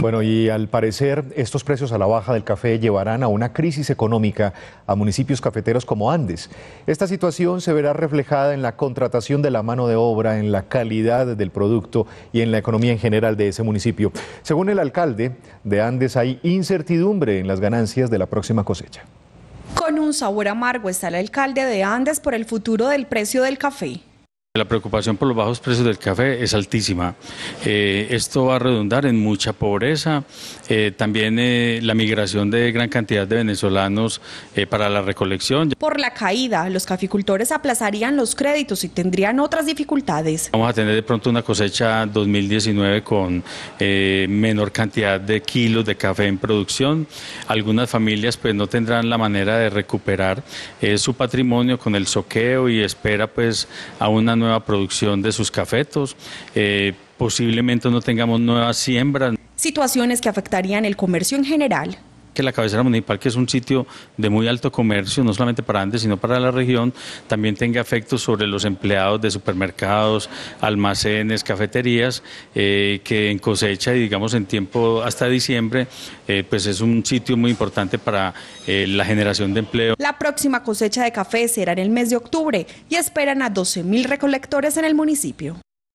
Bueno, y al parecer estos precios a la baja del café llevarán a una crisis económica a municipios cafeteros como Andes. Esta situación se verá reflejada en la contratación de la mano de obra, en la calidad del producto y en la economía en general de ese municipio. Según el alcalde de Andes, hay incertidumbre en las ganancias de la próxima cosecha. Con un sabor amargo está el alcalde de Andes por el futuro del precio del café. La preocupación por los bajos precios del café es altísima. Eh, esto va a redundar en mucha pobreza, eh, también eh, la migración de gran cantidad de venezolanos para la recolección. Por la caída, los caficultores aplazarían los créditos y tendrían otras dificultades. Vamos a tener de pronto una cosecha 2019 con menor cantidad de kilos de café en producción. Algunas familias pues no tendrán la manera de recuperar su patrimonio con el soqueo y espera pues a una nueva producción de sus cafetos, eh, posiblemente no tengamos nuevas siembras. Situaciones que afectarían el comercio en general la cabecera municipal, que es un sitio de muy alto comercio, no solamente para Andes, sino para la región, también tenga efectos sobre los empleados de supermercados, almacenes, cafeterías, eh, que en cosecha y digamos en tiempo hasta diciembre, eh, pues es un sitio muy importante para eh, la generación de empleo. La próxima cosecha de café será en el mes de octubre y esperan a 12.000 recolectores en el municipio.